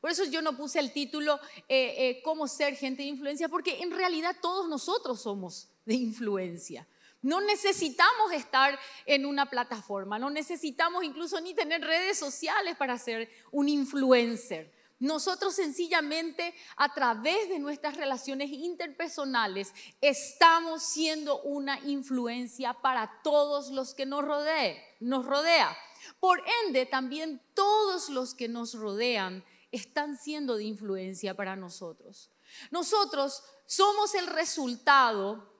Por eso yo no puse el título eh, eh, Cómo ser gente de influencia, porque en realidad todos nosotros somos de influencia. No necesitamos estar en una plataforma, no necesitamos incluso ni tener redes sociales para ser un influencer. Nosotros sencillamente a través de nuestras relaciones interpersonales estamos siendo una influencia para todos los que nos, rodean. nos rodea. Por ende, también todos los que nos rodean están siendo de influencia para nosotros. Nosotros somos el resultado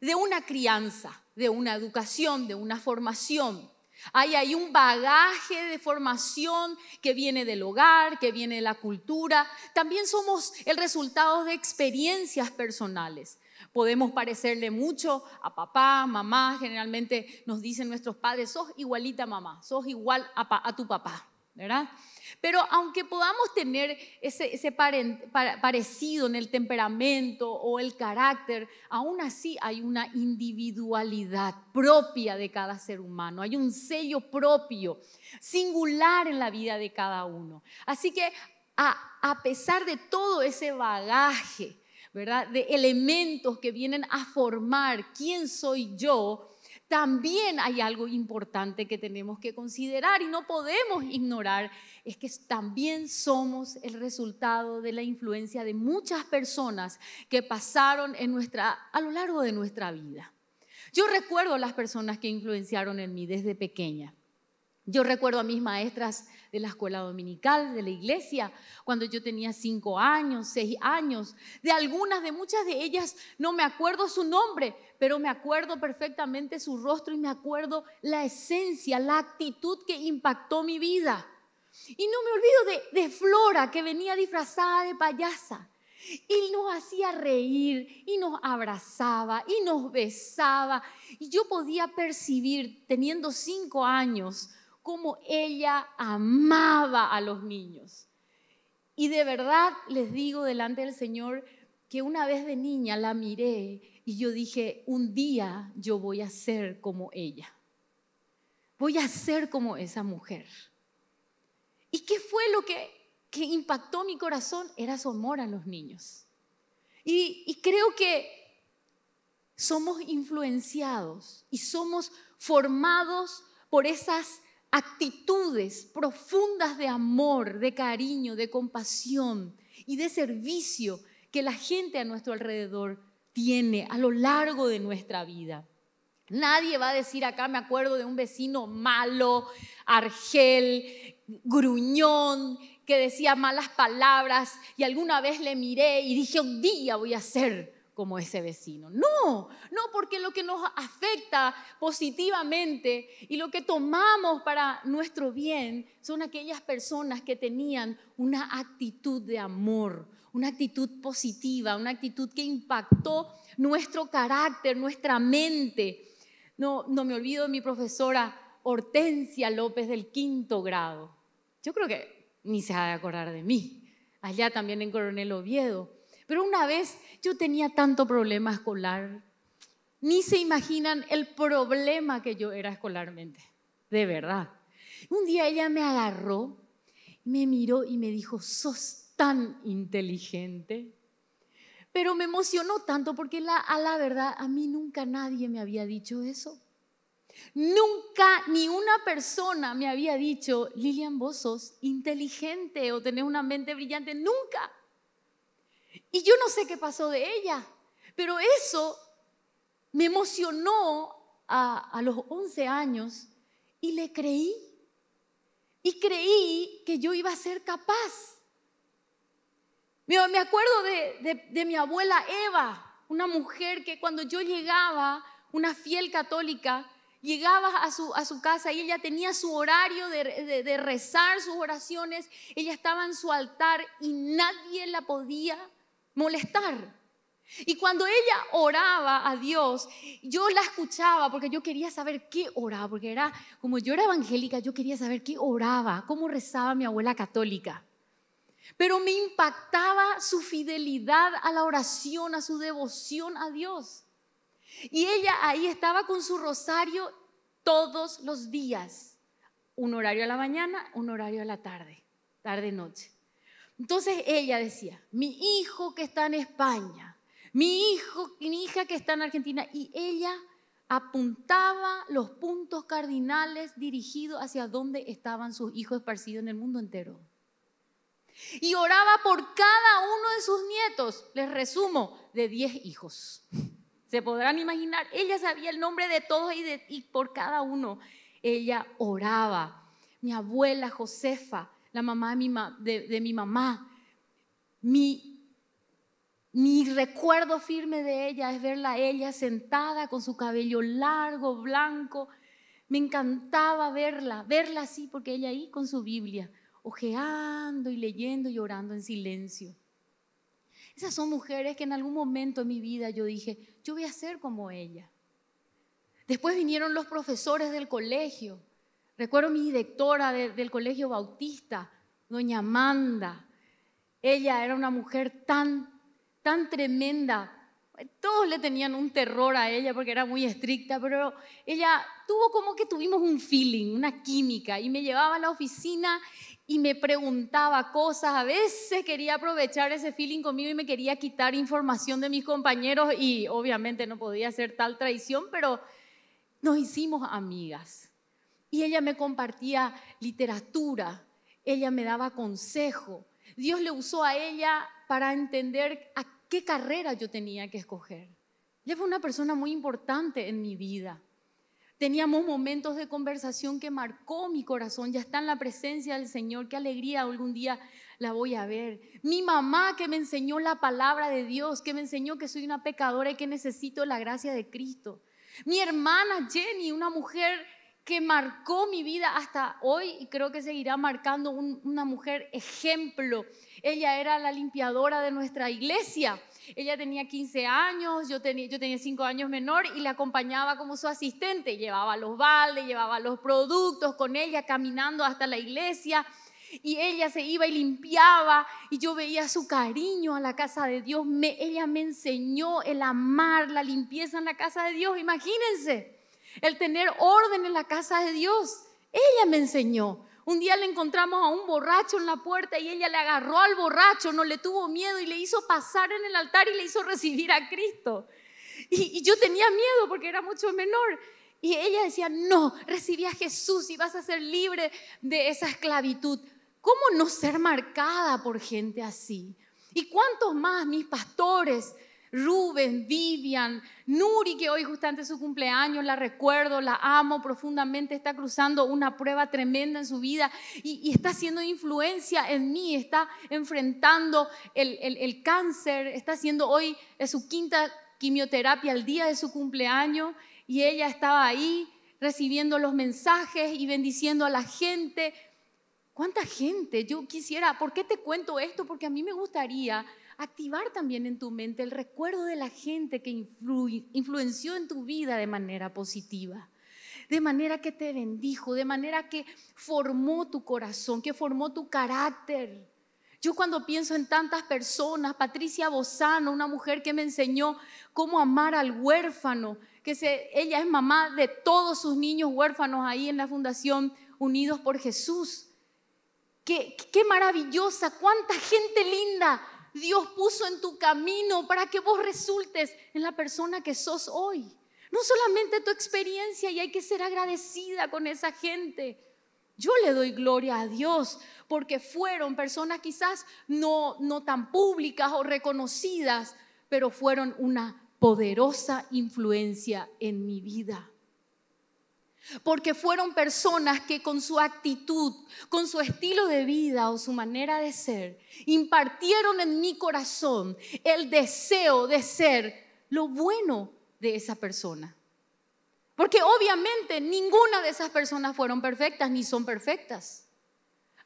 de una crianza, de una educación, de una formación. Hay ahí un bagaje de formación que viene del hogar, que viene de la cultura. También somos el resultado de experiencias personales. Podemos parecerle mucho a papá, mamá, generalmente nos dicen nuestros padres, sos igualita mamá, sos igual a, tu papá, ¿verdad? Pero aunque podamos tener ese, parecido en el temperamento o el carácter, aún así hay una individualidad propia de cada ser humano, hay un sello propio, singular en la vida de cada uno. Así que a pesar de todo ese bagaje, de elementos que vienen a formar quién soy yo, también hay algo importante que tenemos que considerar y no podemos ignorar, es que también somos el resultado de la influencia de muchas personas que pasaron a lo largo de nuestra vida. Yo recuerdo las personas que influenciaron en mí desde pequeña. Yo recuerdo a mis maestras de la escuela dominical, de la iglesia, cuando yo tenía cinco años, seis años. De algunas, de muchas de ellas, no me acuerdo su nombre, pero me acuerdo perfectamente su rostro y me acuerdo la esencia, la actitud que impactó mi vida. Y no me olvido de, Flora, que venía disfrazada de payasa. Y nos hacía reír, y nos abrazaba, y nos besaba. Y yo podía percibir, teniendo cinco años, cómo ella amaba a los niños. Y de verdad les digo delante del Señor que una vez de niña la miré y yo dije, un día yo voy a ser como ella. Voy a ser como esa mujer. ¿Y qué fue lo que, que impactó mi corazón? Era su amor a los niños. Y, y creo que somos influenciados y somos formados por esas actitudes profundas de amor, de cariño, de compasión y de servicio que la gente a nuestro alrededor tiene a lo largo de nuestra vida. Nadie va a decir acá, me acuerdo de un vecino malo, argel, gruñón, que decía malas palabras y alguna vez le miré y dije, un día voy a ser como ese vecino. No, no, porque lo que nos afecta positivamente y lo que tomamos para nuestro bien son aquellas personas que tenían una actitud de amor, una actitud positiva, una actitud que impactó nuestro carácter, nuestra mente. No, no me olvido de mi profesora Hortensia López del quinto grado. Yo creo que ni se ha de acordar de mí. Allá también en Coronel Oviedo pero una vez yo tenía tanto problema escolar, ni se imaginan el problema que yo era escolarmente, de verdad. Un día ella me agarró, me miró y me dijo, sos tan inteligente. Pero me emocionó tanto porque a la verdad a mí nunca nadie me había dicho eso. Nunca ni una persona me había dicho, Lilian, vos sos inteligente o tenés una mente brillante. Nunca. Y yo no sé qué pasó de ella, pero eso me emocionó a, los 11 años y le creí. Y creí que yo iba a ser capaz. Me acuerdo de, mi abuela Eva, una mujer que cuando yo llegaba, una fiel católica, Llegaba a su, casa y ella tenía su horario de, rezar sus oraciones, ella estaba en su altar y nadie la podía molestar. Y cuando ella oraba a Dios, yo la escuchaba porque yo quería saber qué oraba, porque era como yo era evangélica, yo quería saber qué oraba, cómo rezaba mi abuela católica. Pero me impactaba su fidelidad a la oración, a su devoción a Dios. Y ella ahí estaba con su rosario todos los días, un horario a la mañana, un horario a la tarde, tarde-noche. Entonces ella decía, mi hijo que está en España, mi hijo, mi hija que está en Argentina, y ella apuntaba los puntos cardinales dirigidos hacia donde estaban sus hijos esparcidos en el mundo entero. Y oraba por cada uno de sus nietos, les resumo, de 10 hijos. Se podrán imaginar, ella sabía el nombre de todos y por cada uno. Ella oraba. Mi abuela Josefa, la mamá de mi, mamá. Mi, mi recuerdo firme de ella es verla ella sentada con su cabello largo, blanco. Me encantaba verla, verla así, porque ella ahí con su Biblia, ojeando y leyendo y orando en silencio. Esas son mujeres que en algún momento de mi vida yo dije, yo voy a ser como ella. Después vinieron los profesores del colegio Recuerdo mi directora del Colegio Bautista, doña Amanda. Ella era una mujer tan, tan tremenda. Todos le tenían un terror a ella porque era muy estricta, pero ella tuvo como que tuvimos un feeling, una química, y me llevaba a la oficina y me preguntaba cosas. A veces quería aprovechar ese feeling conmigo y me quería quitar información de mis compañeros y obviamente no podía hacer tal traición, pero nos hicimos amigas. Y ella me compartía literatura, ella me daba consejo. Dios le usó a ella para entender a qué carrera yo tenía que escoger. Ella fue una persona muy importante en mi vida. Teníamos momentos de conversación que marcó mi corazón, ya está en la presencia del Señor, qué alegría algún día la voy a ver. Mi mamá que me enseñó la palabra de Dios, que me enseñó que soy una pecadora y que necesito la gracia de Cristo. Mi hermana Jenny, una mujer que marcó mi vida hasta hoy y creo que seguirá marcando una mujer ejemplo. Ella era la limpiadora de nuestra iglesia. Ella tenía 15 años, yo tenía, yo tenía 5 años menor y la acompañaba como su asistente. Llevaba los baldes, llevaba los productos con ella caminando hasta la iglesia. Y ella se iba y limpiaba y yo veía su cariño a la casa de Dios. ella me enseñó el amar, la limpieza en la casa de Dios, imagínense el tener orden en la casa de Dios. Ella me enseñó. Un día le encontramos a un borracho en la puerta y ella le agarró al borracho, no le tuvo miedo y le hizo pasar en el altar y le hizo recibir a Cristo. Y, yo tenía miedo porque era mucho menor. Y ella decía, no, recibí a Jesús y vas a ser libre de esa esclavitud. ¿Cómo no ser marcada por gente así? ¿Y cuántos más mis pastores, Rubén, Vivian, Nuri, que hoy justamente es su cumpleaños, la recuerdo, la amo profundamente, está cruzando una prueba tremenda en su vida y, está haciendo influencia en mí, está enfrentando el, cáncer, está haciendo hoy su quinta quimioterapia al día de su cumpleaños y ella estaba ahí recibiendo los mensajes y bendiciendo a la gente. ¿Cuánta gente? Yo quisiera, ¿por qué te cuento esto? Porque a mí me gustaría activar también en tu mente el recuerdo de la gente que influenció en tu vida de manera positiva, de manera que te bendijo, de manera que formó tu corazón, que formó tu carácter. Yo cuando pienso en tantas personas, Patricia Bozano, una mujer que me enseñó cómo amar al huérfano, que se, ella es mamá de todos sus niños huérfanos ahí en la Fundación Unidos por Jesús. Qué, qué maravillosa, cuánta gente linda Dios puso en tu camino para que vos resultes en la persona que sos hoy. No solamente tu experiencia y hay que ser agradecida con esa gente. Yo le doy gloria a Dios porque fueron personas quizás no, no tan públicas o reconocidas, pero fueron una poderosa influencia en mi vida porque fueron personas que con su actitud, con su estilo de vida o su manera de ser, impartieron en mi corazón el deseo de ser lo bueno de esa persona. Porque obviamente ninguna de esas personas fueron perfectas ni son perfectas,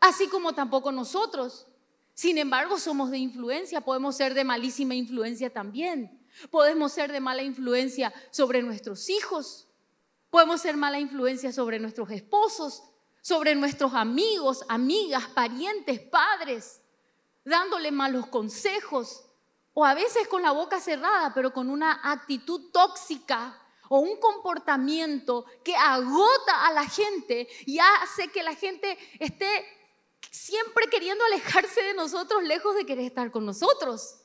así como tampoco nosotros. Sin embargo, somos de influencia, podemos ser de malísima influencia también, podemos ser de mala influencia sobre nuestros hijos Podemos ser mala influencia sobre nuestros esposos, sobre nuestros amigos, amigas, parientes, padres, dándole malos consejos o a veces con la boca cerrada, pero con una actitud tóxica o un comportamiento que agota a la gente y hace que la gente esté siempre queriendo alejarse de nosotros, lejos de querer estar con nosotros.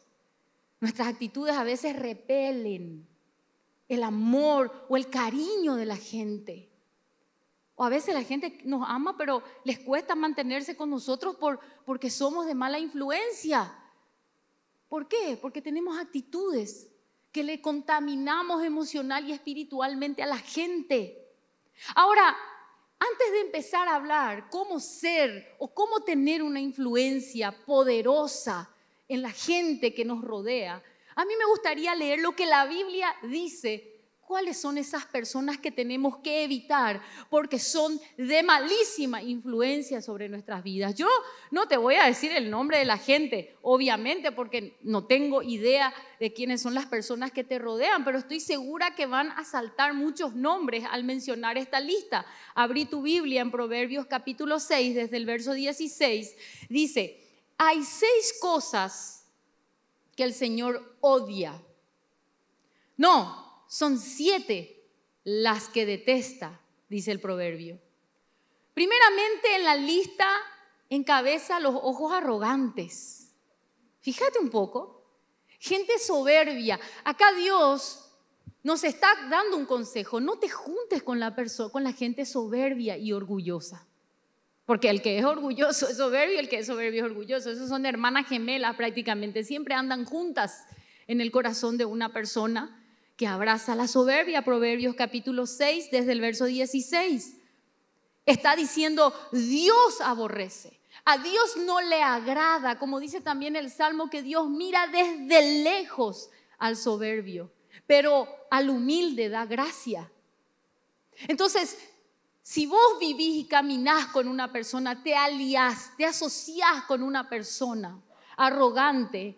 Nuestras actitudes a veces repelen el amor o el cariño de la gente. O a veces la gente nos ama, pero les cuesta mantenerse con nosotros porque somos de mala influencia. ¿Por qué? Porque tenemos actitudes que le contaminamos emocional y espiritualmente a la gente. Ahora, antes de empezar a hablar cómo ser o cómo tener una influencia poderosa en la gente que nos rodea, a mí me gustaría leer lo que la Biblia dice. ¿Cuáles son esas personas que tenemos que evitar? Porque son de malísima influencia sobre nuestras vidas. Yo no te voy a decir el nombre de la gente, obviamente, porque no tengo idea de quiénes son las personas que te rodean, pero estoy segura que van a saltar muchos nombres al mencionar esta lista. Abrí tu Biblia en Proverbios capítulo 6, desde el verso 16. Dice, hay seis cosas que el Señor odia. No, son siete las que detesta, dice el proverbio. Primeramente en la lista encabeza los ojos arrogantes. Fíjate un poco, gente soberbia. Acá Dios nos está dando un consejo, no te juntes con la, con la gente soberbia y orgullosa. Porque el que es orgulloso es soberbio y el que es soberbio es orgulloso. Esas son hermanas gemelas prácticamente. Siempre andan juntas en el corazón de una persona que abraza la soberbia. Proverbios capítulo 6, desde el verso 16. Está diciendo, Dios aborrece. A Dios no le agrada, como dice también el Salmo, que Dios mira desde lejos al soberbio, pero al humilde da gracia. Entonces, si vos vivís y caminás con una persona, te aliás, te asociás con una persona arrogante,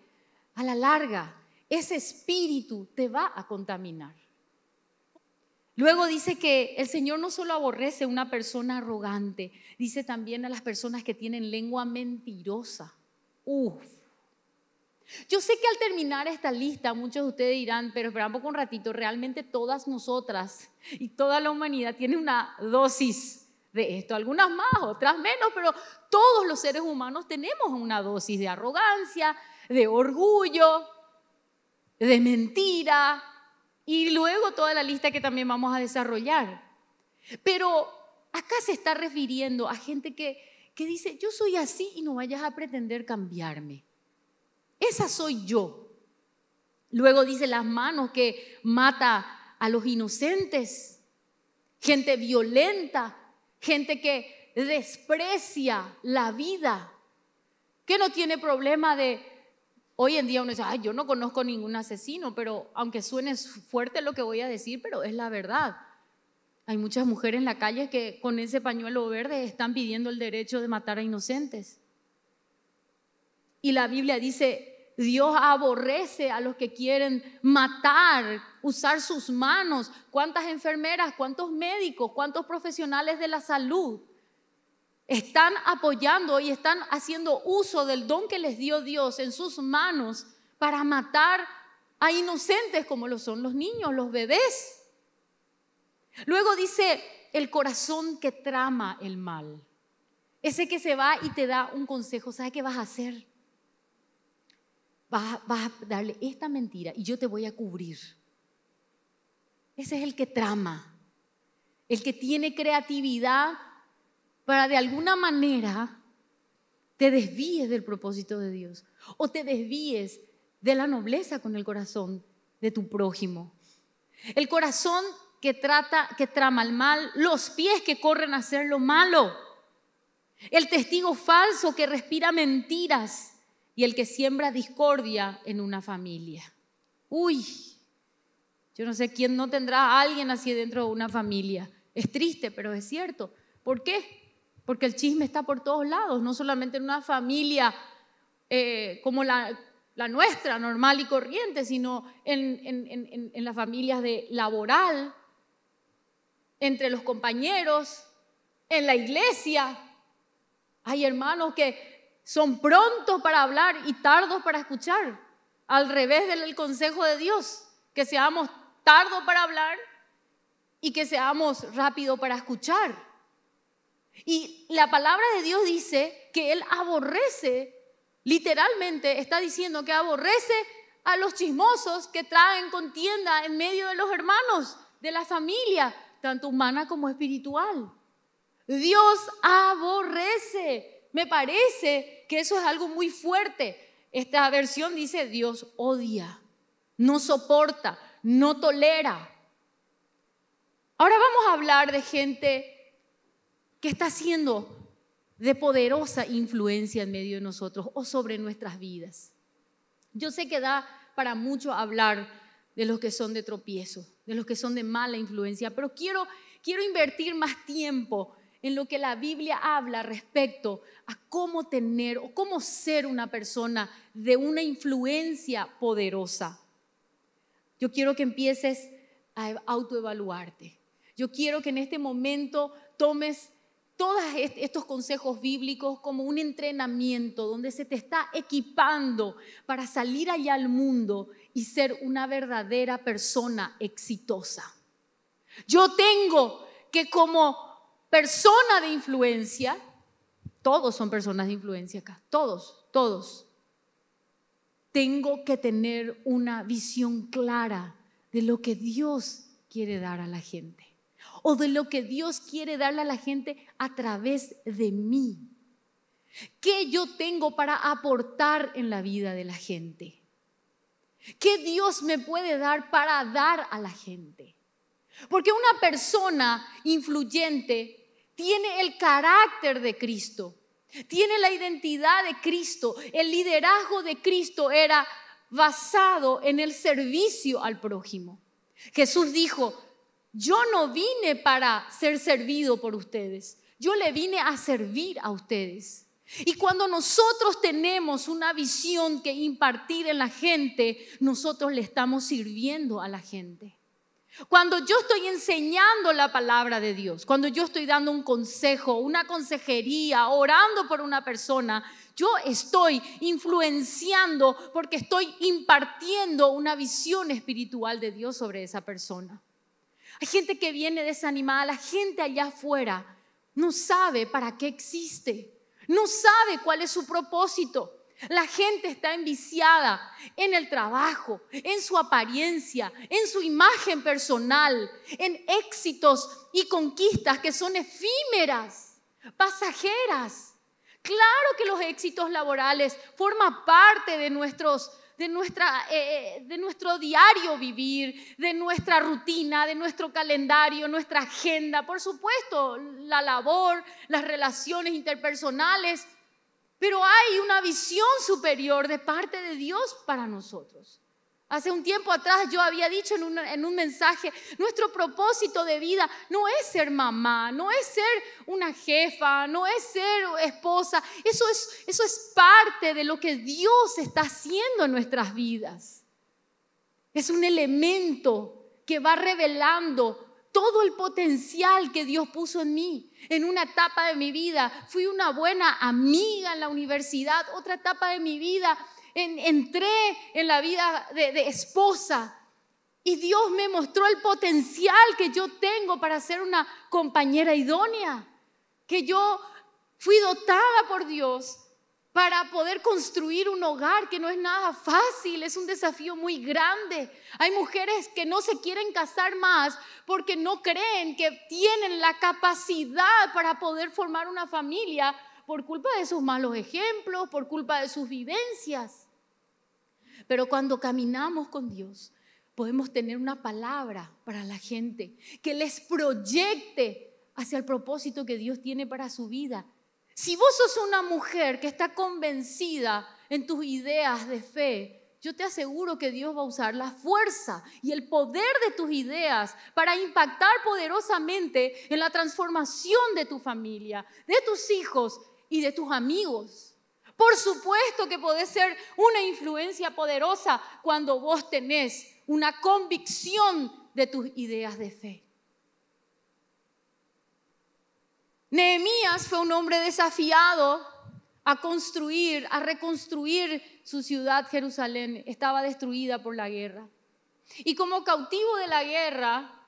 a la larga, ese espíritu te va a contaminar. Luego dice que el Señor no solo aborrece a una persona arrogante, dice también a las personas que tienen lengua mentirosa. Uf. Yo sé que al terminar esta lista muchos de ustedes dirán, pero esperamos un ratito, realmente todas nosotras y toda la humanidad tiene una dosis de esto, algunas más, otras menos, pero todos los seres humanos tenemos una dosis de arrogancia, de orgullo, de mentira y luego toda la lista que también vamos a desarrollar. Pero acá se está refiriendo a gente que, que dice, yo soy así y no vayas a pretender cambiarme. Esa soy yo. Luego dice las manos que mata a los inocentes, gente violenta, gente que desprecia la vida, que no tiene problema de... Hoy en día uno dice, Ay, yo no conozco ningún asesino, pero aunque suene fuerte lo que voy a decir, pero es la verdad. Hay muchas mujeres en la calle que con ese pañuelo verde están pidiendo el derecho de matar a inocentes. Y la Biblia dice, Dios aborrece a los que quieren matar, usar sus manos. ¿Cuántas enfermeras, cuántos médicos, cuántos profesionales de la salud están apoyando y están haciendo uso del don que les dio Dios en sus manos para matar a inocentes como lo son los niños, los bebés? Luego dice, el corazón que trama el mal. Ese que se va y te da un consejo, ¿sabe qué vas a hacer? vas, a darle esta mentira y yo te voy a cubrir. Ese es el que trama, el que tiene creatividad para de alguna manera te desvíes del propósito de Dios o te desvíes de la nobleza con el corazón de tu prójimo. El corazón que trata, que trama el mal, los pies que corren a hacer lo malo, el testigo falso que respira mentiras, y el que siembra discordia en una familia. Uy, yo no sé quién no tendrá a alguien así dentro de una familia. Es triste, pero es cierto. ¿Por qué? Porque el chisme está por todos lados, no solamente en una familia eh, como la, nuestra, normal y corriente, sino en, en las familias de laboral, entre los compañeros, en la iglesia. Hay hermanos que son prontos para hablar y tardos para escuchar. Al revés del consejo de Dios, que seamos tardos para hablar y que seamos rápidos para escuchar. Y la palabra de Dios dice que Él aborrece, literalmente está diciendo que aborrece a los chismosos que traen contienda en medio de los hermanos, de la familia, tanto humana como espiritual. Dios aborrece me parece que eso es algo muy fuerte. Esta versión dice, Dios odia, no soporta, no tolera. Ahora vamos a hablar de gente que está siendo de poderosa influencia en medio de nosotros o sobre nuestras vidas. Yo sé que da para mucho hablar de los que son de tropiezo, de los que son de mala influencia, pero quiero, quiero invertir más tiempo en lo que la Biblia habla respecto a cómo tener o cómo ser una persona de una influencia poderosa. Yo quiero que empieces a autoevaluarte. Yo quiero que en este momento tomes todos estos consejos bíblicos como un entrenamiento donde se te está equipando para salir allá al mundo y ser una verdadera persona exitosa. Yo tengo que como persona de influencia, todos son personas de influencia acá, todos, todos. Tengo que tener una visión clara de lo que Dios quiere dar a la gente o de lo que Dios quiere darle a la gente a través de mí. ¿Qué yo tengo para aportar en la vida de la gente? ¿Qué Dios me puede dar para dar a la gente? Porque una persona influyente tiene el carácter de Cristo, tiene la identidad de Cristo. El liderazgo de Cristo era basado en el servicio al prójimo. Jesús dijo, yo no vine para ser servido por ustedes, yo le vine a servir a ustedes. Y cuando nosotros tenemos una visión que impartir en la gente, nosotros le estamos sirviendo a la gente. Cuando yo estoy enseñando la palabra de Dios, cuando yo estoy dando un consejo, una consejería, orando por una persona, yo estoy influenciando porque estoy impartiendo una visión espiritual de Dios sobre esa persona. Hay gente que viene desanimada, la gente allá afuera no sabe para qué existe, no sabe cuál es su propósito. La gente está enviciada en el trabajo, en su apariencia, en su imagen personal, en éxitos y conquistas que son efímeras, pasajeras. Claro que los éxitos laborales forman parte de, eh, eh, de nuestro diario vivir, de nuestra rutina, de nuestro calendario, nuestra agenda, por supuesto, la labor, las relaciones interpersonales, pero hay una visión superior de parte de Dios para nosotros. Hace un tiempo atrás yo había dicho en un, mensaje, nuestro propósito de vida no es ser mamá, no es ser una jefa, no es ser esposa, eso es, eso es parte de lo que Dios está haciendo en nuestras vidas. Es un elemento que va revelando todo el potencial que Dios puso en mí. En una etapa de mi vida fui una buena amiga en la universidad, otra etapa de mi vida entré en la vida de esposa. Y Dios me mostró el potencial que yo tengo para ser una compañera idónea, que yo fui dotada por Dios para poder construir un hogar, que no es nada fácil, es un desafío muy grande. Hay mujeres que no se quieren casar más porque no creen que tienen la capacidad para poder formar una familia por culpa de sus malos ejemplos, por culpa de sus vivencias. Pero cuando caminamos con Dios, podemos tener una palabra para la gente que les proyecte hacia el propósito que Dios tiene para su vida si vos sos una mujer que está convencida en tus ideas de fe, yo te aseguro que Dios va a usar la fuerza y el poder de tus ideas para impactar poderosamente en la transformación de tu familia, de tus hijos y de tus amigos. Por supuesto que podés ser una influencia poderosa cuando vos tenés una convicción de tus ideas de fe. Nehemías fue un hombre desafiado a construir, a reconstruir su ciudad Jerusalén. Estaba destruida por la guerra. Y como cautivo de la guerra,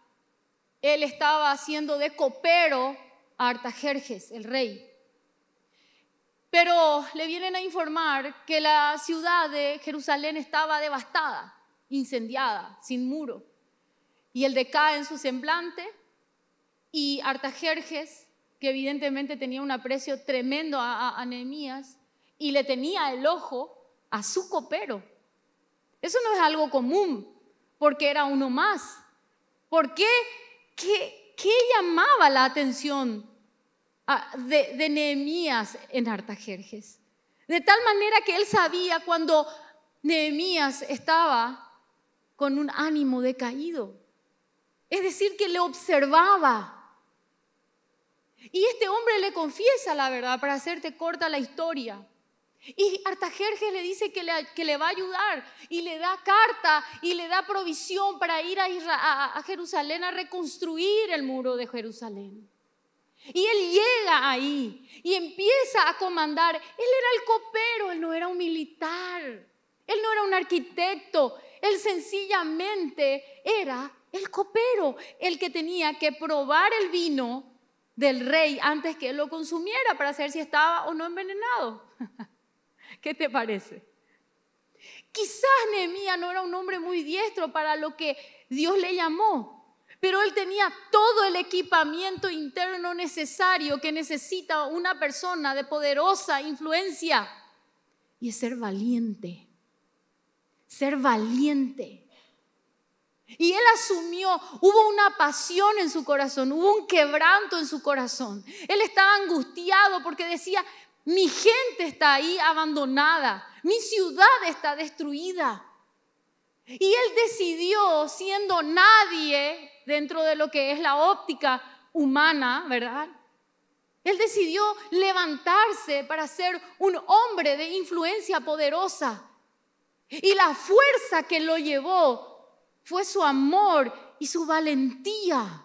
él estaba haciendo de copero a Artajerjes, el rey. Pero le vienen a informar que la ciudad de Jerusalén estaba devastada, incendiada, sin muro. Y él decae en su semblante y Artajerjes que evidentemente tenía un aprecio tremendo a, Neemías Nehemías y le tenía el ojo a su copero. Eso no es algo común, porque era uno más. ¿Por qué? ¿Qué, llamaba la atención ah, de, de Nehemías en Artajerjes? De tal manera que él sabía cuando Nehemías estaba con un ánimo decaído. Es decir, que le observaba y este hombre le confiesa la verdad para hacerte corta la historia. Y Artajerjes le dice que le, va a ayudar y le da carta y le da provisión para ir a Jerusalén a reconstruir el muro de Jerusalén. Y él llega ahí y empieza a comandar. Él era el copero, él no era un militar, él no era un arquitecto, él sencillamente era el copero, el que tenía que probar el vino del rey antes que él lo consumiera para saber si estaba o no envenenado. ¿Qué te parece? Quizás Nehemías no era un hombre muy diestro para lo que Dios le llamó, pero él tenía todo el equipamiento interno necesario que necesita una persona de poderosa influencia y es ser valiente. Ser valiente. Y él asumió, hubo una pasión en su corazón, hubo un quebranto en su corazón. Él estaba angustiado porque decía, mi gente está ahí abandonada, mi ciudad está destruida. Y él decidió, siendo nadie dentro de lo que es la óptica humana, ¿verdad? Él decidió levantarse para ser un hombre de influencia poderosa. Y la fuerza que lo llevó fue su amor y su valentía.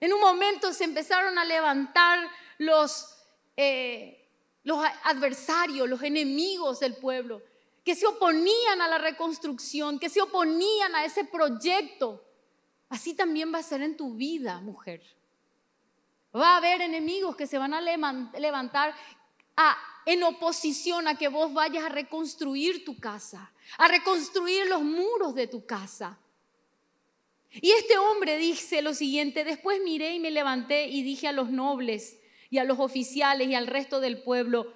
En un momento se empezaron a levantar los, eh, los adversarios, los enemigos del pueblo, que se oponían a la reconstrucción, que se oponían a ese proyecto. Así también va a ser en tu vida, mujer. Va a haber enemigos que se van a levantar en oposición a que vos vayas a reconstruir tu casa a reconstruir los muros de tu casa. Y este hombre dice lo siguiente, después miré y me levanté y dije a los nobles y a los oficiales y al resto del pueblo,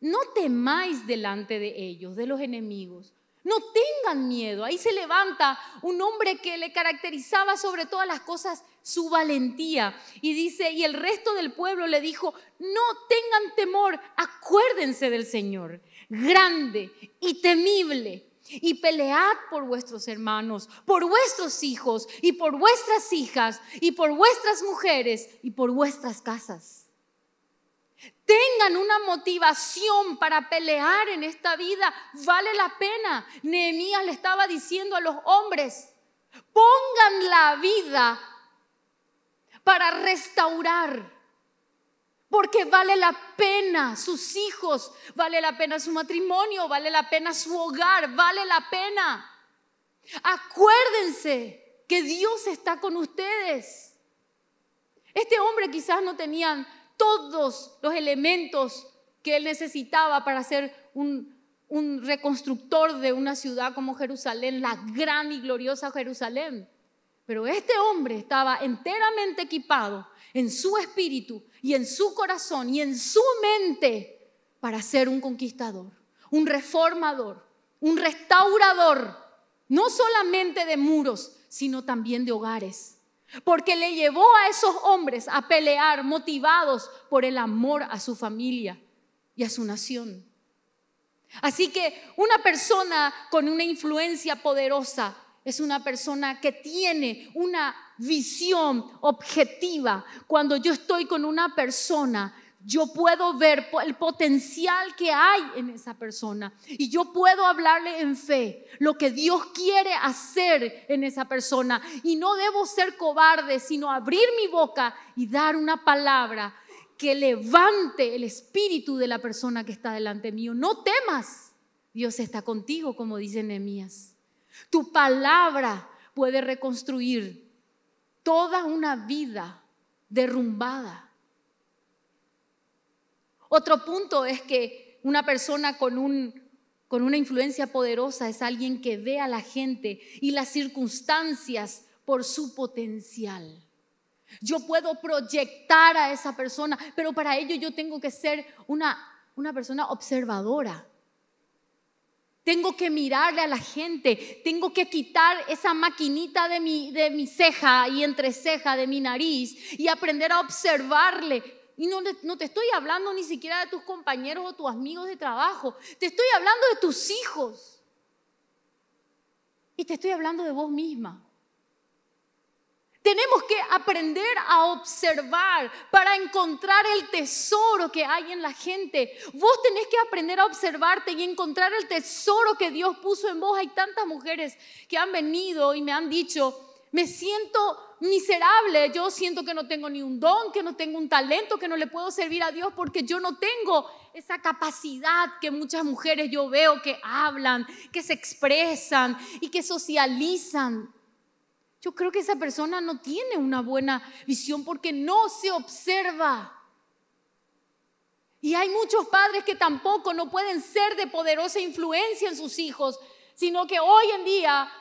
no temáis delante de ellos, de los enemigos, no tengan miedo. Ahí se levanta un hombre que le caracterizaba sobre todas las cosas su valentía. Y dice, y el resto del pueblo le dijo, no tengan temor, acuérdense del Señor grande y temible. Y pelead por vuestros hermanos, por vuestros hijos y por vuestras hijas y por vuestras mujeres y por vuestras casas. Tengan una motivación para pelear en esta vida. Vale la pena. Nehemías le estaba diciendo a los hombres, pongan la vida para restaurar porque vale la pena sus hijos, vale la pena su matrimonio, vale la pena su hogar, vale la pena. Acuérdense que Dios está con ustedes. Este hombre quizás no tenía todos los elementos que él necesitaba para ser un, un reconstructor de una ciudad como Jerusalén, la gran y gloriosa Jerusalén. Pero este hombre estaba enteramente equipado en su espíritu y en su corazón y en su mente para ser un conquistador, un reformador, un restaurador, no solamente de muros, sino también de hogares. Porque le llevó a esos hombres a pelear motivados por el amor a su familia y a su nación. Así que una persona con una influencia poderosa es una persona que tiene una visión objetiva. Cuando yo estoy con una persona, yo puedo ver el potencial que hay en esa persona y yo puedo hablarle en fe lo que Dios quiere hacer en esa persona. Y no debo ser cobarde, sino abrir mi boca y dar una palabra que levante el espíritu de la persona que está delante mío. No temas, Dios está contigo, como dice Nehemías. Tu palabra puede reconstruir toda una vida derrumbada. Otro punto es que una persona con, una influencia poderosa es alguien que ve a la gente y las circunstancias por su potencial. Yo puedo proyectar a esa persona, pero para ello yo tengo que ser una, una persona observadora tengo que mirarle a la gente, tengo que quitar esa maquinita de mi, de mi ceja y entreceja de mi nariz y aprender a observarle. Y no, no te estoy hablando ni siquiera de tus compañeros o tus amigos de trabajo, te estoy hablando de tus hijos. Y te estoy hablando de vos misma. Tenemos que aprender a observar para encontrar el tesoro que hay en la gente. Vos tenés que aprender a observarte y encontrar el tesoro que Dios puso en vos. Hay tantas mujeres que han venido y me han dicho, me siento miserable, yo siento que no tengo ni un don, que no tengo un talento, que no le puedo servir a Dios porque yo no tengo esa capacidad que muchas mujeres yo veo que hablan, que se expresan y que socializan. Yo creo que esa persona no tiene una buena visión porque no se observa. Y hay muchos padres que tampoco no pueden ser de poderosa influencia en sus hijos, sino que hoy en día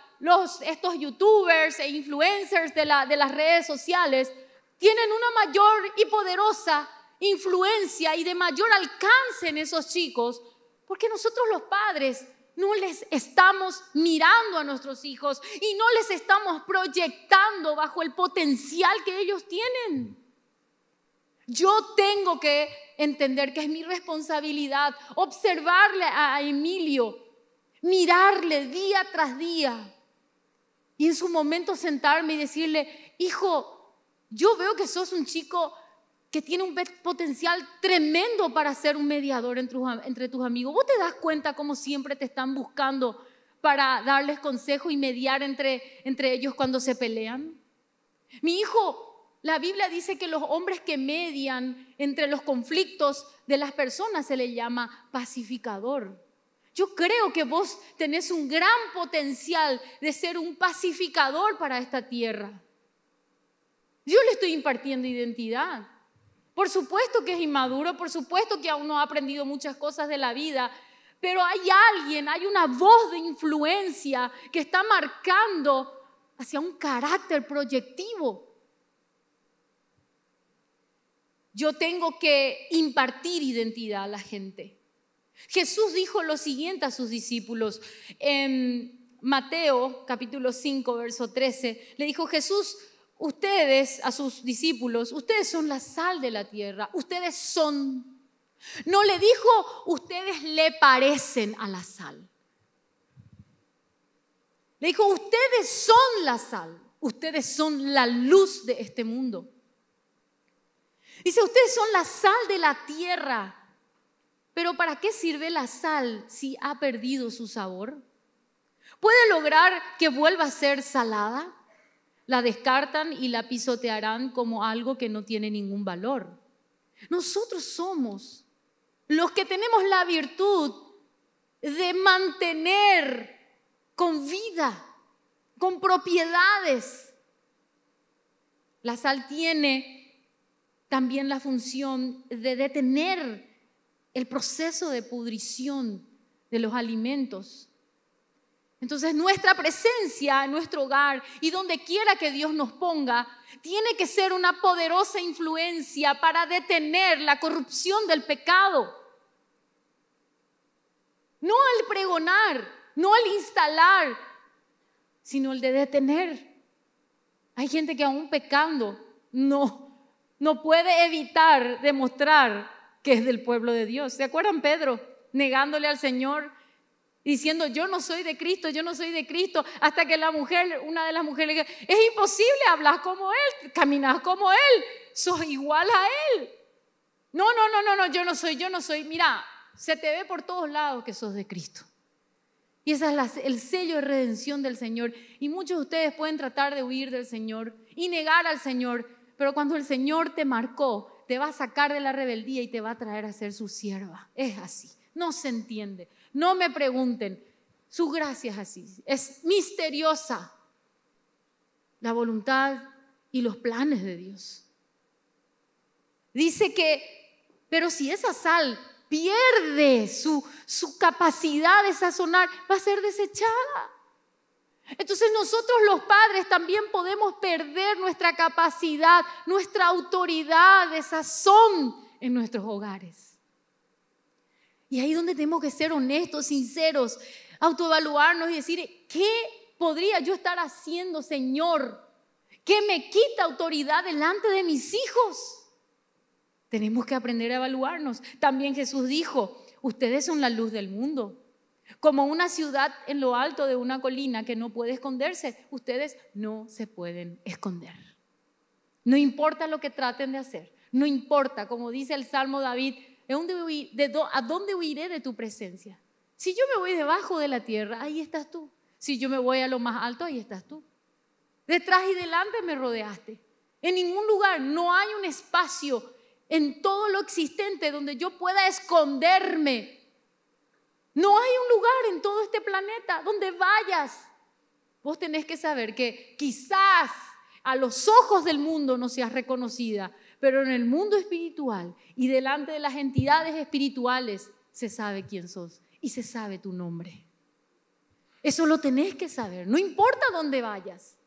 estos youtubers e influencers de las redes sociales tienen una mayor y poderosa influencia y de mayor alcance en esos chicos, porque nosotros los padres no les estamos mirando a nuestros hijos y no les estamos proyectando bajo el potencial que ellos tienen. Yo tengo que entender que es mi responsabilidad observarle a Emilio, mirarle día tras día y en su momento sentarme y decirle, hijo, yo veo que sos un chico que tiene un potencial tremendo para ser un mediador entre tus, amigos. Vos te das cuenta cómo siempre te están buscando para darles consejo y mediar entre, entre ellos cuando se pelean. Mi hijo, la Biblia dice que los hombres que median entre los conflictos de las personas se le llama pacificador. Yo creo que vos tenés un gran potencial de ser un pacificador para esta tierra. Yo le estoy impartiendo identidad. Por supuesto que es inmaduro, por supuesto que aún no ha aprendido muchas cosas de la vida, pero hay alguien, hay una voz de influencia que está marcando hacia un carácter proyectivo. Yo tengo que impartir identidad a la gente. Jesús dijo lo siguiente a sus discípulos en Mateo capítulo 5, verso 13. Le dijo Jesús, ustedes, a sus discípulos, ustedes son la sal de la tierra, ustedes son. No le dijo, ustedes le parecen a la sal. Le dijo, ustedes son la sal, ustedes son la luz de este mundo. Dice, ustedes son la sal de la tierra. Pero ¿para qué sirve la sal si ha perdido su sabor? ¿Puede lograr que vuelva a ser salada? la descartan y la pisotearán como algo que no tiene ningún valor. Nosotros somos los que tenemos la virtud de mantener con vida, con propiedades. La sal tiene también la función de detener el proceso de pudrición de los alimentos. Entonces nuestra presencia en nuestro hogar y donde quiera que Dios nos ponga, tiene que ser una poderosa influencia para detener la corrupción del pecado. No al pregonar, no al instalar, sino el de detener. Hay gente que aún pecando no, no puede evitar demostrar que es del pueblo de Dios. ¿Se acuerdan Pedro negándole al Señor? diciendo yo no soy de Cristo, yo no soy de Cristo, hasta que la mujer, una de las mujeres, le es imposible, hablas como Él, caminas como Él, sos igual a Él. No, no, no, no, no, yo no soy, yo no soy, mira, se te ve por todos lados que sos de Cristo. Y ese es el sello de redención del Señor. Y muchos de ustedes pueden tratar de huir del Señor y negar al Señor, pero cuando el Señor te marcó, te va a sacar de la rebeldía y te va a traer a ser su sierva. Es así, no se entiende. No me pregunten. Su gracia es así. Es misteriosa la voluntad y los planes de Dios. Dice que, pero si esa sal pierde su, capacidad de sazonar, va a ser desechada. Entonces nosotros los padres también podemos perder nuestra capacidad, nuestra autoridad de sazón en nuestros hogares. Y ahí es donde tenemos que ser honestos, sinceros, autoevaluarnos y decir, ¿qué podría yo estar haciendo, Señor, ¿Qué me quita autoridad delante de mis hijos? Tenemos que aprender a evaluarnos. También Jesús dijo, ustedes son la luz del mundo. Como una ciudad en lo alto de una colina que no puede esconderse, ustedes no se pueden esconder. No importa lo que traten de hacer, no importa, como dice el Salmo David, ¿A dónde huiré de tu presencia? Si yo me voy debajo de la tierra, ahí estás tú. Si yo me voy a lo más alto, ahí estás tú. Detrás y delante me rodeaste. En ningún lugar no hay un espacio en todo lo existente donde yo pueda esconderme. No hay un lugar en todo este planeta donde vayas. Vos tenés que saber que quizás a los ojos del mundo no seas reconocida, pero en el mundo espiritual y delante de las entidades espirituales se sabe quién sos y se sabe tu nombre. Eso lo tenés que saber, no importa dónde vayas.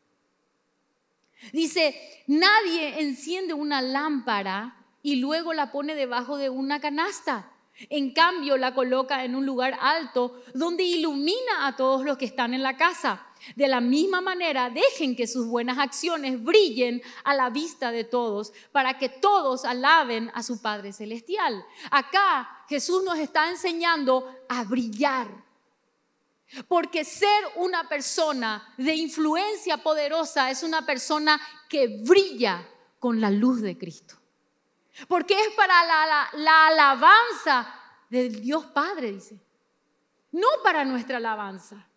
Dice, nadie enciende una lámpara y luego la pone debajo de una canasta. En cambio, la coloca en un lugar alto donde ilumina a todos los que están en la casa. De la misma manera, dejen que sus buenas acciones brillen a la vista de todos para que todos alaben a su Padre Celestial. Acá Jesús nos está enseñando a brillar. Porque ser una persona de influencia poderosa es una persona que brilla con la luz de Cristo. Porque es para la, alabanza del Dios Padre, dice. No para nuestra alabanza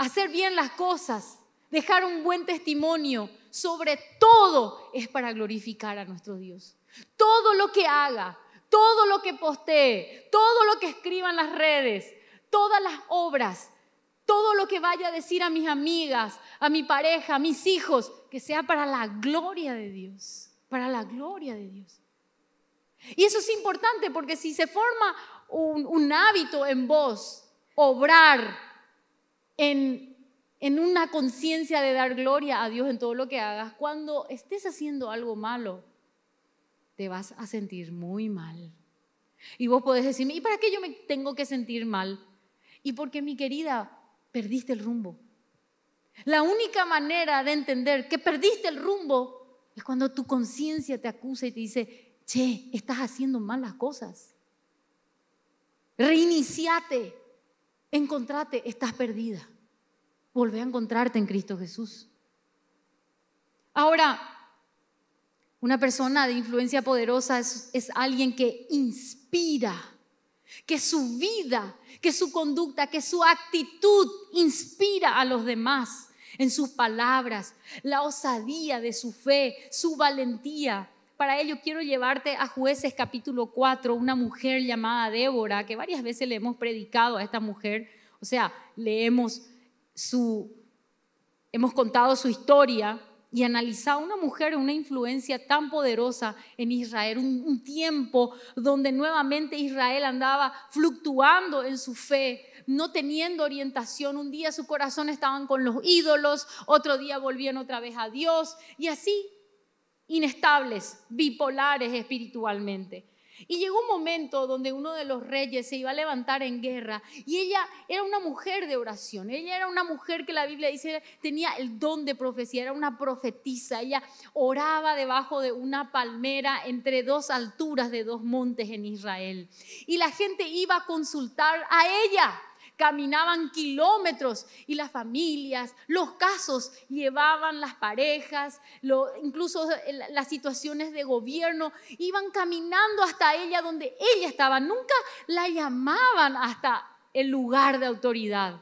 hacer bien las cosas, dejar un buen testimonio, sobre todo es para glorificar a nuestro Dios. Todo lo que haga, todo lo que postee, todo lo que escriba en las redes, todas las obras, todo lo que vaya a decir a mis amigas, a mi pareja, a mis hijos, que sea para la gloria de Dios, para la gloria de Dios. Y eso es importante porque si se forma un, un hábito en vos, obrar, en, una conciencia de dar gloria a Dios en todo lo que hagas, cuando estés haciendo algo malo, te vas a sentir muy mal. Y vos podés decirme, ¿y para qué yo me tengo que sentir mal? Y porque mi querida, perdiste el rumbo. La única manera de entender que perdiste el rumbo es cuando tu conciencia te acusa y te dice, che, estás haciendo mal las cosas. Reiniciate, encontrate, estás perdida volvé a encontrarte en Cristo Jesús. Ahora, una persona de influencia poderosa es, alguien que inspira, que su vida, que su conducta, que su actitud inspira a los demás en sus palabras, la osadía de su fe, su valentía. Para ello quiero llevarte a jueces capítulo 4, una mujer llamada Débora, que varias veces le hemos predicado a esta mujer, o sea, leemos... hemos hemos contado su historia y analizado una mujer, una influencia tan poderosa en Israel, un, un tiempo donde nuevamente Israel andaba fluctuando en su fe, no teniendo orientación. Un día su corazón estaba con los ídolos, otro día volvían otra vez a Dios y así inestables, bipolares espiritualmente. Y llegó un momento donde uno de los reyes se iba a levantar en guerra y ella era una mujer de oración, ella era una mujer que la Biblia dice tenía el don de profecía, era una profetisa, ella oraba debajo de una palmera entre dos alturas de dos montes en Israel. Y la gente iba a consultar a ella caminaban kilómetros y las familias, los casos llevaban las parejas, incluso las situaciones de gobierno, iban caminando hasta ella donde ella estaba. Nunca la llamaban hasta el lugar de autoridad,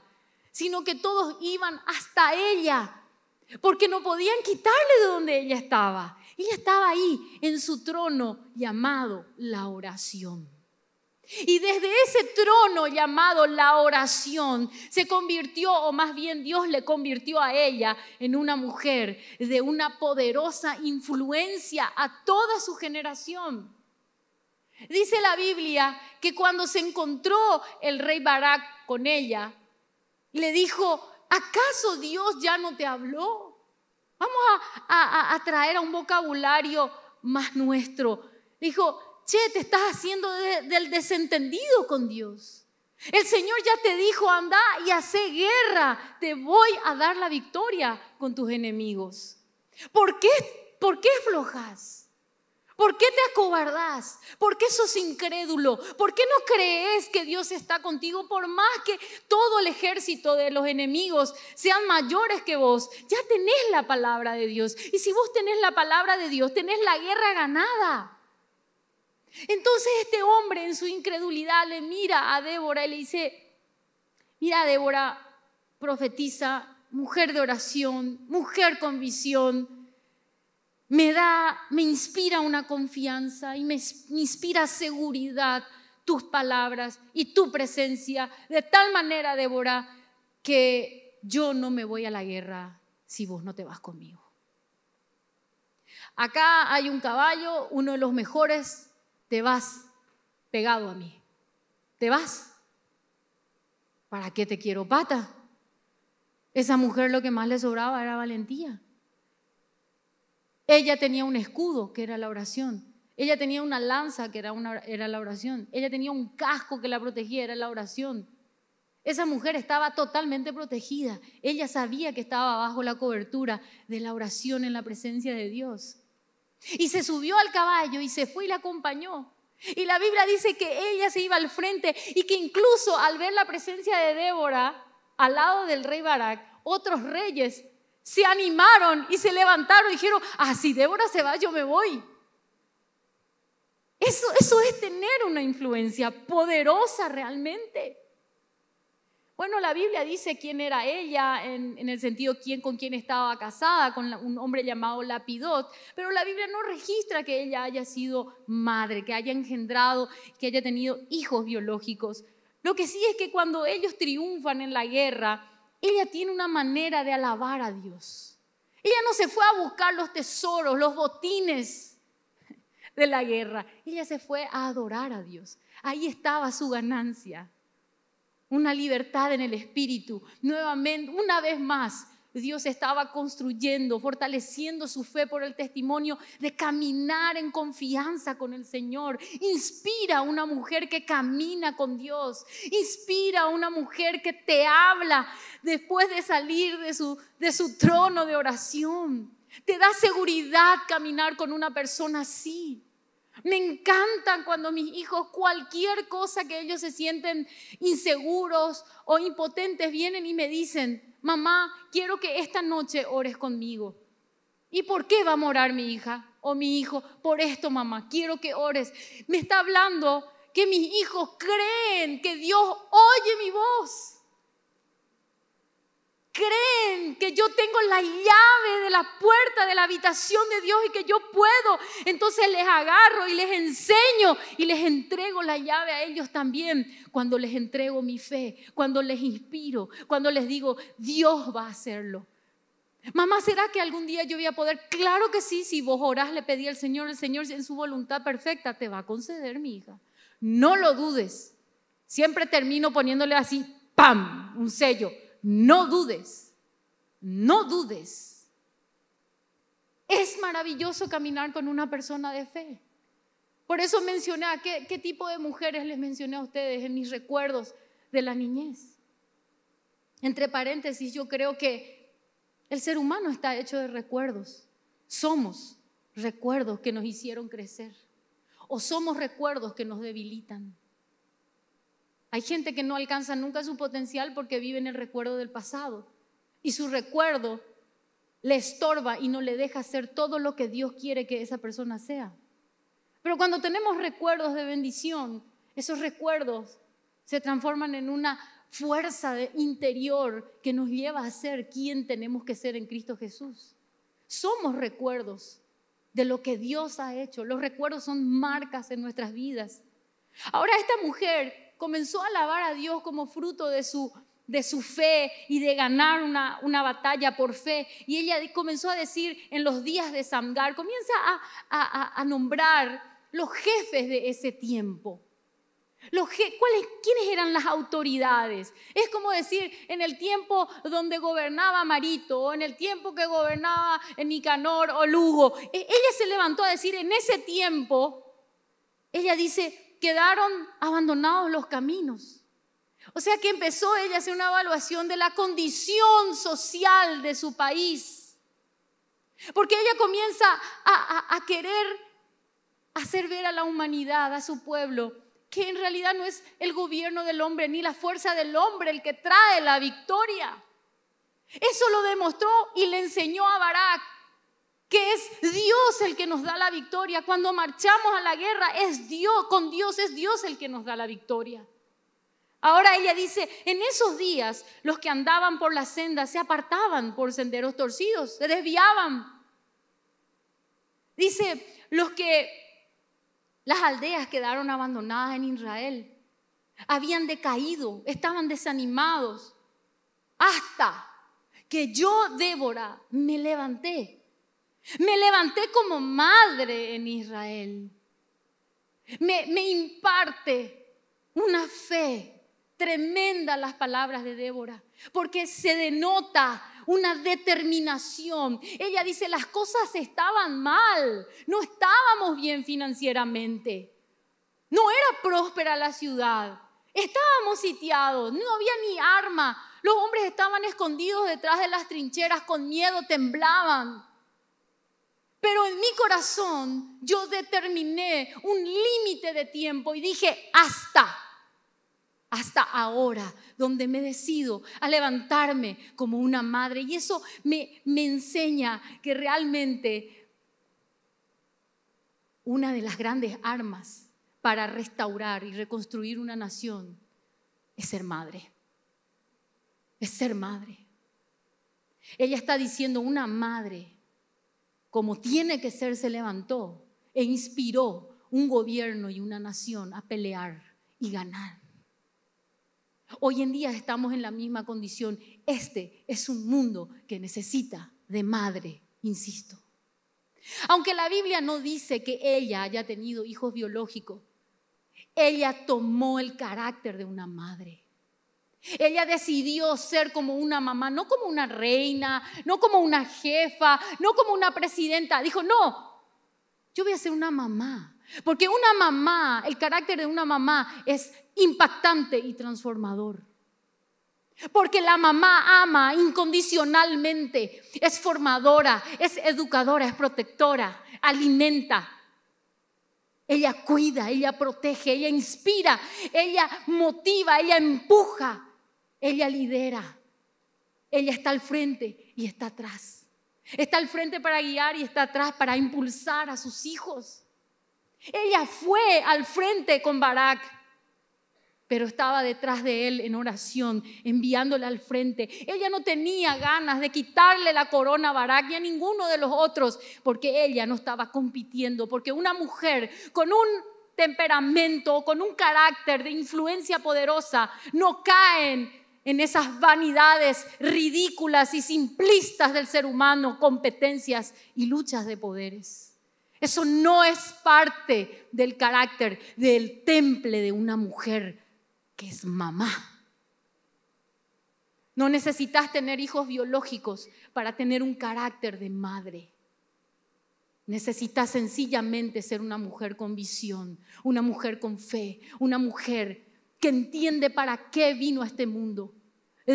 sino que todos iban hasta ella, porque no podían quitarle de donde ella estaba. Ella estaba ahí en su trono llamado la oración. Y desde ese trono llamado la oración, se convirtió, o más bien Dios le convirtió a ella en una mujer de una poderosa influencia a toda su generación. Dice la Biblia que cuando se encontró el rey Barak con ella, le dijo, ¿acaso Dios ya no te habló? Vamos a, a traer a un vocabulario más nuestro. Dijo, Che, te estás haciendo del desentendido con Dios. El Señor ya te dijo, anda y hace guerra, te voy a dar la victoria con tus enemigos. ¿Por qué, por qué flojas? ¿Por qué te acobardás? ¿Por qué sos incrédulo? ¿Por qué no crees que Dios está contigo por más que todo el ejército de los enemigos sean mayores que vos? Ya tenés la palabra de Dios. Y si vos tenés la palabra de Dios, tenés la guerra ganada. Entonces este hombre en su incredulidad le mira a Débora y le dice, mira Débora, profetiza, mujer de oración, mujer con visión, me da, me inspira una confianza y me, inspira seguridad tus palabras y tu presencia, de tal manera Débora, que yo no me voy a la guerra si vos no te vas conmigo. Acá hay un caballo, uno de los mejores te vas pegado a mí. Te vas. ¿Para qué te quiero pata? Esa mujer lo que más le sobraba era valentía. Ella tenía un escudo, que era la oración. Ella tenía una lanza, que era, era la oración. Ella tenía un casco que la protegía, era la oración. Esa mujer estaba totalmente protegida. Ella sabía que estaba bajo la cobertura de la oración en la presencia de Dios. Y se subió al caballo y se fue y la acompañó. Y la Biblia dice que ella se iba al frente y que incluso al ver la presencia de Débora al lado del rey Barak, otros reyes se animaron y se levantaron y dijeron, ah, si Débora se va, yo me voy. Eso, eso es tener una influencia poderosa realmente. Bueno, la Biblia dice quién era ella, en, el sentido quién con quién estaba casada, con un hombre llamado Lapidot, pero la Biblia no registra que ella haya sido madre, que haya engendrado, que haya tenido hijos biológicos. Lo que sí es que cuando ellos triunfan en la guerra, ella tiene una manera de alabar a Dios. Ella no se fue a buscar los tesoros, los botines de la guerra. Ella se fue a adorar a Dios. Ahí estaba su ganancia una libertad en el espíritu. Nuevamente, una vez más, Dios estaba construyendo, fortaleciendo su fe por el testimonio de caminar en confianza con el Señor. Inspira a una mujer que camina con Dios. Inspira a una mujer que te habla después de salir de su, de su trono de oración. Te da seguridad caminar con una persona así. Me encantan cuando mis hijos, cualquier cosa que ellos se sienten inseguros o impotentes, vienen y me dicen, mamá, quiero que esta noche ores conmigo. ¿Y por qué va a morar mi hija o mi hijo? Por esto, mamá, quiero que ores. Me está hablando que mis hijos creen que Dios oye mi voz creen que yo tengo la llave de la puerta de la habitación de Dios y que yo puedo, entonces les agarro y les enseño y les entrego la llave a ellos también cuando les entrego mi fe, cuando les inspiro, cuando les digo, Dios va a hacerlo. Mamá, ¿será que algún día yo voy a poder? Claro que sí, si vos orás, le pedí al Señor, el Señor en su voluntad perfecta te va a conceder, mi hija. No lo dudes. Siempre termino poniéndole así, ¡pam!, un sello no dudes, no dudes. Es maravilloso caminar con una persona de fe. Por eso mencioné a qué, qué tipo de mujeres les mencioné a ustedes en mis recuerdos de la niñez. Entre paréntesis, yo creo que el ser humano está hecho de recuerdos. Somos recuerdos que nos hicieron crecer o somos recuerdos que nos debilitan. Hay gente que no alcanza nunca su potencial porque vive en el recuerdo del pasado y su recuerdo le estorba y no le deja hacer todo lo que Dios quiere que esa persona sea. Pero cuando tenemos recuerdos de bendición, esos recuerdos se transforman en una fuerza interior que nos lleva a ser quien tenemos que ser en Cristo Jesús. Somos recuerdos de lo que Dios ha hecho. Los recuerdos son marcas en nuestras vidas. Ahora esta mujer comenzó a alabar a Dios como fruto de su, de su fe y de ganar una, batalla por fe. Y ella comenzó a decir en los días de Samgar, comienza a, nombrar los jefes de ese tiempo. Los ¿cuáles, ¿Quiénes eran las autoridades? Es como decir, en el tiempo donde gobernaba Marito, o en el tiempo que gobernaba Nicanor o Lugo, e, ella se levantó a decir, en ese tiempo, ella dice, quedaron abandonados los caminos. O sea que empezó ella a hacer una evaluación de la condición social de su país. Porque ella comienza a, querer hacer ver a la humanidad, a su pueblo, que en realidad no es el gobierno del hombre ni la fuerza del hombre el que trae la victoria. Eso lo demostró y le enseñó a Barak que es Dios el que nos da la victoria. Cuando marchamos a la guerra, es Dios, con Dios es Dios el que nos da la victoria. Ahora ella dice, en esos días los que andaban por la senda se apartaban por senderos torcidos, se desviaban. Dice, los que las aldeas quedaron abandonadas en Israel, habían decaído, estaban desanimados, hasta que yo, Débora, me levanté me levanté como madre en Israel. Me, imparte una fe tremenda las palabras de Débora, porque se denota una determinación. Ella dice, las cosas estaban mal, no estábamos bien financieramente, no era próspera la ciudad, estábamos sitiados, no había ni arma, los hombres estaban escondidos detrás de las trincheras con miedo, temblaban. Pero en mi corazón yo determiné un límite de tiempo y dije, hasta, hasta ahora, donde me decido a levantarme como una madre. Y eso me, me enseña que realmente una de las grandes armas para restaurar y reconstruir una nación es ser madre. Es ser madre. Ella está diciendo, una madre como tiene que ser, se levantó e inspiró un gobierno y una nación a pelear y ganar. Hoy en día estamos en la misma condición. Este es un mundo que necesita de madre, insisto. Aunque la Biblia no dice que ella haya tenido hijos biológicos, ella tomó el carácter de una madre. Ella decidió ser como una mamá, no como una reina, no como una jefa, no como una presidenta. Dijo, no, yo voy a ser una mamá. Porque una mamá, el carácter de una mamá es impactante y transformador. Porque la mamá ama incondicionalmente, es formadora, es educadora, es protectora, alimenta. Ella cuida, ella protege, ella inspira, ella motiva, ella empuja. Ella lidera. Ella está al frente y está atrás. Está al frente para guiar y está atrás para impulsar a sus hijos. Ella fue al frente con Barak, pero estaba detrás de él en oración, enviándole al frente. Ella no tenía ganas de quitarle la corona a Barak y a ninguno de los otros, porque ella no estaba compitiendo, porque una mujer con un temperamento, con un carácter de influencia poderosa, no caen en esas vanidades ridículas y simplistas del ser humano, competencias y luchas de poderes. Eso no es parte del carácter, del temple de una mujer que es mamá. No necesitas tener hijos biológicos para tener un carácter de madre. Necesitas sencillamente ser una mujer con visión, una mujer con fe, una mujer que entiende para qué vino a este mundo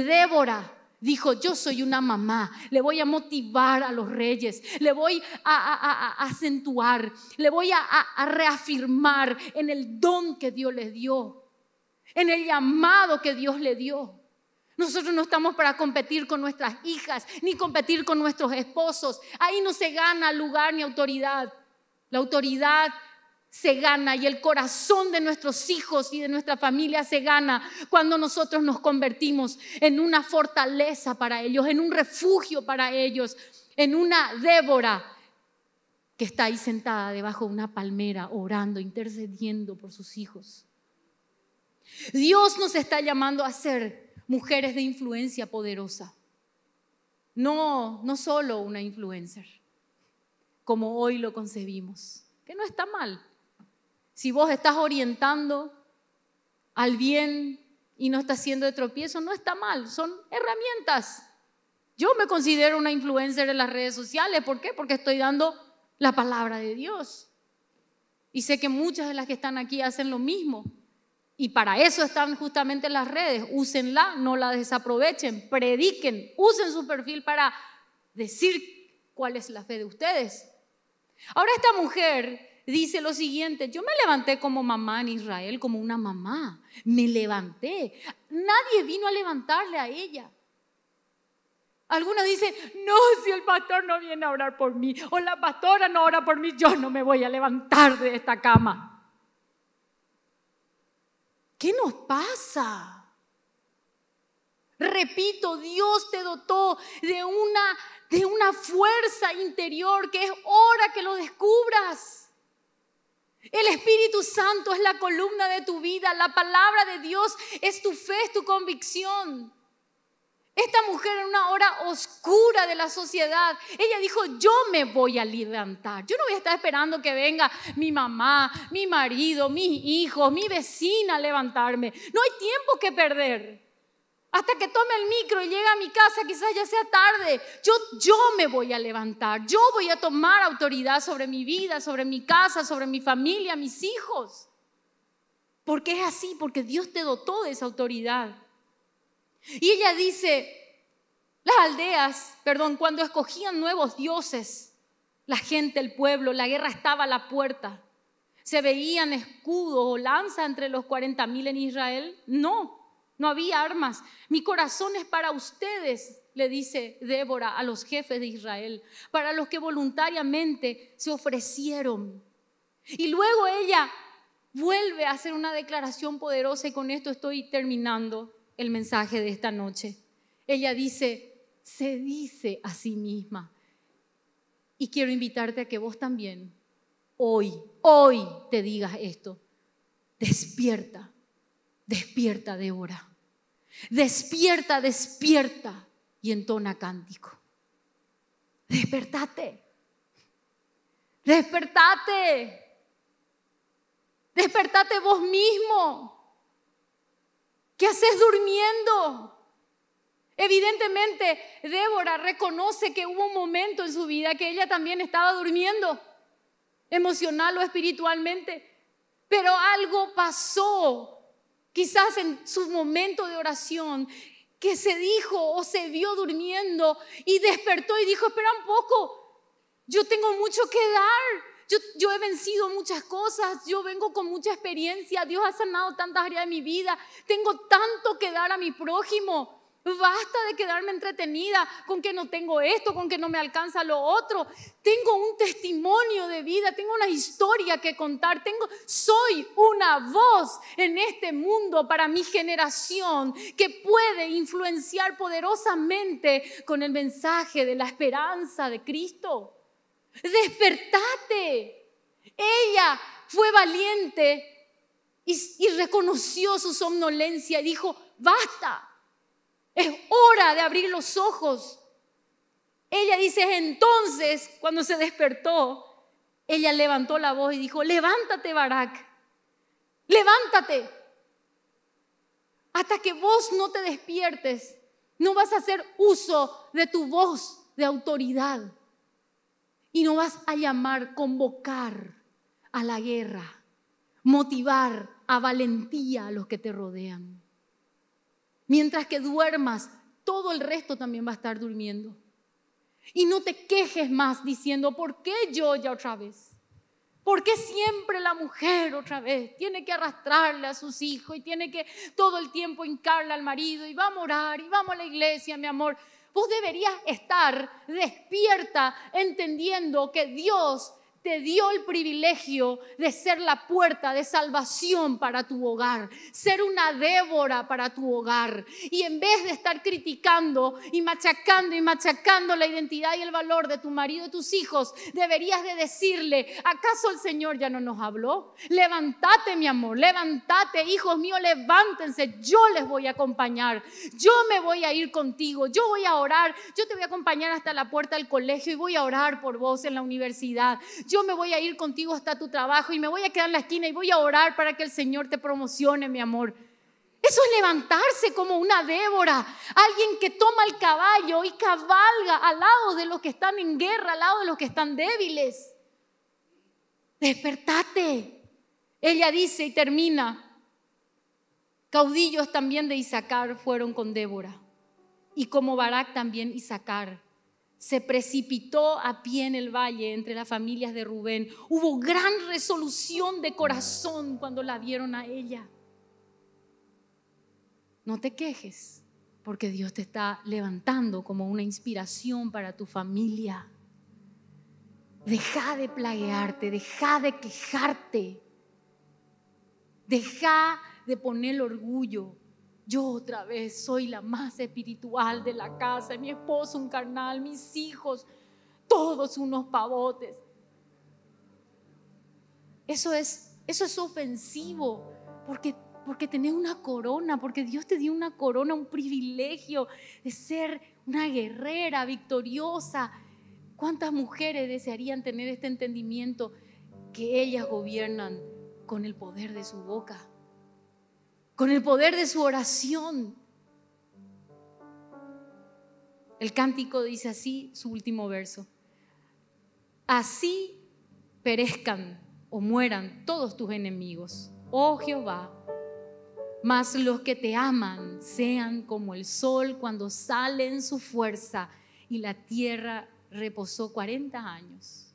Débora dijo, yo soy una mamá, le voy a motivar a los reyes, le voy a, acentuar, le voy a reafirmar en el don que Dios le dio, en el llamado que Dios le dio. Nosotros no estamos para competir con nuestras hijas, ni competir con nuestros esposos. Ahí no se gana lugar ni autoridad. La autoridad se gana y el corazón de nuestros hijos y de nuestra familia se gana cuando nosotros nos convertimos en una fortaleza para ellos, en un refugio para ellos, en una Débora que está ahí sentada debajo de una palmera orando, intercediendo por sus hijos. Dios nos está llamando a ser mujeres de influencia poderosa. No, no solo una influencer, como hoy lo concebimos, que no está mal, si vos estás orientando al bien y no estás siendo de tropiezo, no está mal, son herramientas. Yo me considero una influencer en las redes sociales, ¿por qué? Porque estoy dando la palabra de Dios. Y sé que muchas de las que están aquí hacen lo mismo. Y para eso están justamente las redes. Úsenla, no la desaprovechen, prediquen, usen su perfil para decir cuál es la fe de ustedes. Ahora esta mujer dice lo siguiente, yo me levanté como mamá en Israel, como una mamá, me levanté, nadie vino a levantarle a ella. Algunos dicen, no, si el pastor no viene a orar por mí, o la pastora no ora por mí, yo no me voy a levantar de esta cama. ¿Qué nos pasa? Repito, Dios te dotó de una, de una fuerza interior que es hora que lo descubras. El Espíritu Santo es la columna de tu vida, la palabra de Dios es tu fe, es tu convicción. Esta mujer en una hora oscura de la sociedad, ella dijo, yo me voy a levantar, yo no voy a estar esperando que venga mi mamá, mi marido, mis hijos, mi vecina a levantarme. No hay tiempo que perder hasta que tome el micro y llegue a mi casa, quizás ya sea tarde. Yo, yo me voy a levantar, yo voy a tomar autoridad sobre mi vida, sobre mi casa, sobre mi familia, mis hijos. Porque es así, porque Dios te dotó de esa autoridad. Y ella dice, las aldeas, perdón, cuando escogían nuevos dioses, la gente, el pueblo, la guerra estaba a la puerta. ¿Se veían escudos o lanzas entre los 40.000 en Israel? No no había armas. Mi corazón es para ustedes, le dice Débora a los jefes de Israel, para los que voluntariamente se ofrecieron. Y luego ella vuelve a hacer una declaración poderosa y con esto estoy terminando el mensaje de esta noche. Ella dice, se dice a sí misma. Y quiero invitarte a que vos también hoy, hoy te digas esto. Despierta despierta Débora, despierta, despierta, y entona cántico. Despertate, despertate, despertate vos mismo. ¿Qué haces durmiendo? Evidentemente, Débora reconoce que hubo un momento en su vida que ella también estaba durmiendo, emocional o espiritualmente, pero algo pasó quizás en su momento de oración, que se dijo o se vio durmiendo y despertó y dijo, espera un poco, yo tengo mucho que dar, yo, he vencido muchas cosas, yo vengo con mucha experiencia, Dios ha sanado tantas áreas de mi vida, tengo tanto que dar a mi prójimo. Basta de quedarme entretenida con que no tengo esto, con que no me alcanza lo otro. Tengo un testimonio de vida, tengo una historia que contar, tengo soy una voz en este mundo para mi generación que puede influenciar poderosamente con el mensaje de la esperanza de Cristo. Despertate. Ella fue valiente y, y reconoció su somnolencia y dijo, basta es hora de abrir los ojos. Ella dice, entonces, cuando se despertó, ella levantó la voz y dijo, levántate, Barak, levántate. Hasta que vos no te despiertes, no vas a hacer uso de tu voz de autoridad y no vas a llamar, convocar a la guerra, motivar a valentía a los que te rodean. Mientras que duermas, todo el resto también va a estar durmiendo. Y no te quejes más diciendo, ¿por qué yo ya otra vez? ¿Por qué siempre la mujer otra vez tiene que arrastrarle a sus hijos y tiene que todo el tiempo hincarle al marido y vamos a orar y vamos a la iglesia, mi amor? Vos deberías estar despierta entendiendo que Dios te dio el privilegio de ser la puerta de salvación para tu hogar, ser una Débora para tu hogar. Y en vez de estar criticando y machacando y machacando la identidad y el valor de tu marido y tus hijos, deberías de decirle, ¿acaso el Señor ya no nos habló? Levántate, mi amor, levántate, hijos míos, levántense, yo les voy a acompañar, yo me voy a ir contigo, yo voy a orar, yo te voy a acompañar hasta la puerta del colegio y voy a orar por vos en la universidad yo me voy a ir contigo hasta tu trabajo y me voy a quedar en la esquina y voy a orar para que el Señor te promocione, mi amor. Eso es levantarse como una Débora, alguien que toma el caballo y cabalga al lado de los que están en guerra, al lado de los que están débiles. Despertate. Ella dice y termina. Caudillos también de Isaacar fueron con Débora y como Barak también Isaacar se precipitó a pie en el valle entre las familias de Rubén. Hubo gran resolución de corazón cuando la vieron a ella. No te quejes, porque Dios te está levantando como una inspiración para tu familia. Deja de plaguearte, deja de quejarte, deja de poner orgullo, yo otra vez soy la más espiritual de la casa, mi esposo un carnal, mis hijos, todos unos pavotes. Eso es, eso es ofensivo, porque, porque tenés una corona, porque Dios te dio una corona, un privilegio de ser una guerrera victoriosa. ¿Cuántas mujeres desearían tener este entendimiento que ellas gobiernan con el poder de su boca? con el poder de su oración. El cántico dice así, su último verso. Así perezcan o mueran todos tus enemigos, oh Jehová, mas los que te aman sean como el sol cuando sale en su fuerza y la tierra reposó 40 años.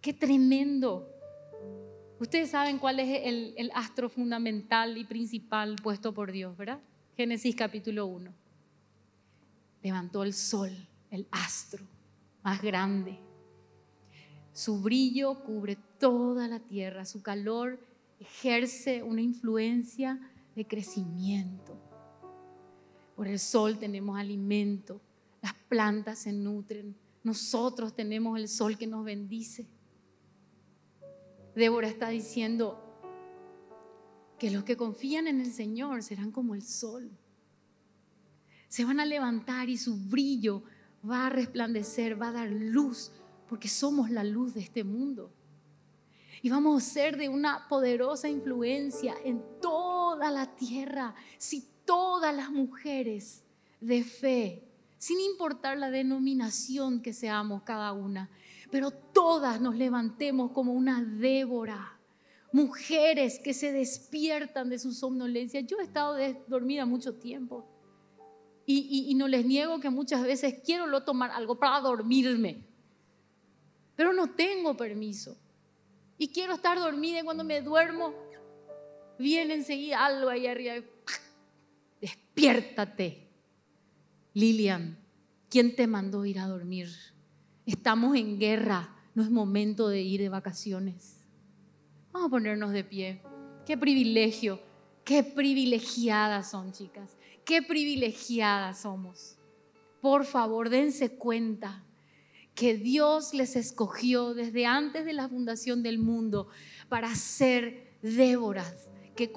Qué tremendo Ustedes saben cuál es el, astro fundamental y principal puesto por Dios, ¿verdad? Génesis capítulo 1. Levantó el sol, el astro más grande. Su brillo cubre toda la tierra, su calor ejerce una influencia de crecimiento. Por el sol tenemos alimento, las plantas se nutren, nosotros tenemos el sol que nos bendice. Débora está diciendo que los que confían en el Señor serán como el sol. Se van a levantar y su brillo va a resplandecer, va a dar luz, porque somos la luz de este mundo. Y vamos a ser de una poderosa influencia en toda la tierra si todas las mujeres de fe, sin importar la denominación que seamos cada una, pero todas nos levantemos como una Débora, mujeres que se despiertan de su somnolencia. Yo he estado dormida mucho tiempo y, no les niego que muchas veces quiero lo tomar algo para dormirme, pero no tengo permiso. Y quiero estar dormida y cuando me duermo, viene enseguida algo ahí arriba. Despiértate, Lilian, ¿quién te mandó ir a dormir? Estamos en guerra, no es momento de ir de vacaciones. Vamos a ponernos de pie. Qué privilegio, qué privilegiadas son chicas, qué privilegiadas somos. Por favor, dense cuenta que Dios les escogió desde antes de la fundación del mundo para ser Déboras que,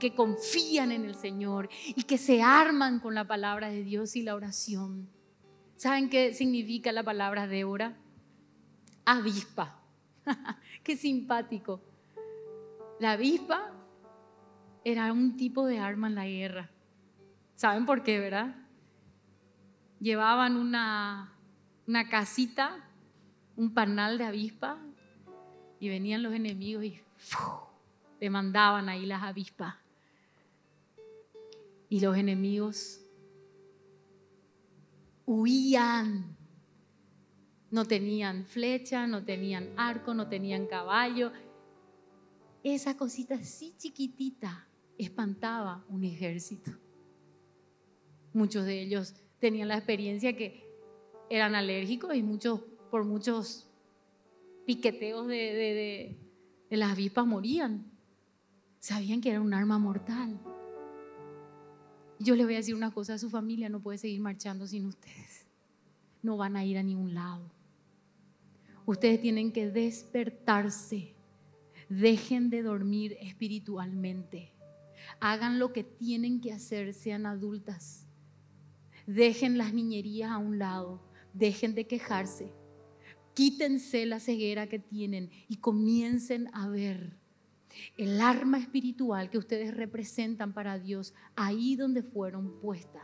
que confían en el Señor y que se arman con la palabra de Dios y la oración. ¿Saben qué significa la palabra Débora? Avispa. qué simpático. La avispa era un tipo de arma en la guerra. ¿Saben por qué, verdad? Llevaban una, una casita, un panal de avispa, y venían los enemigos y le mandaban ahí las avispas. Y los enemigos huían. No tenían flecha, no tenían arco, no tenían caballo. Esa cosita así chiquitita espantaba un ejército. Muchos de ellos tenían la experiencia que eran alérgicos y muchos, por muchos piqueteos de, las avispas morían. Sabían que era un arma mortal. Yo le voy a decir una cosa a su familia, no puede seguir marchando sin ustedes. No van a ir a ningún lado. Ustedes tienen que despertarse. Dejen de dormir espiritualmente. Hagan lo que tienen que hacer, sean adultas. Dejen las niñerías a un lado. Dejen de quejarse. Quítense la ceguera que tienen y comiencen a ver el arma espiritual que ustedes representan para Dios ahí donde fueron puestas.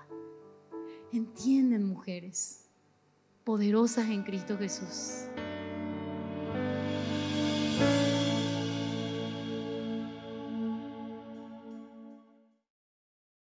Entienden, mujeres, poderosas en Cristo Jesús.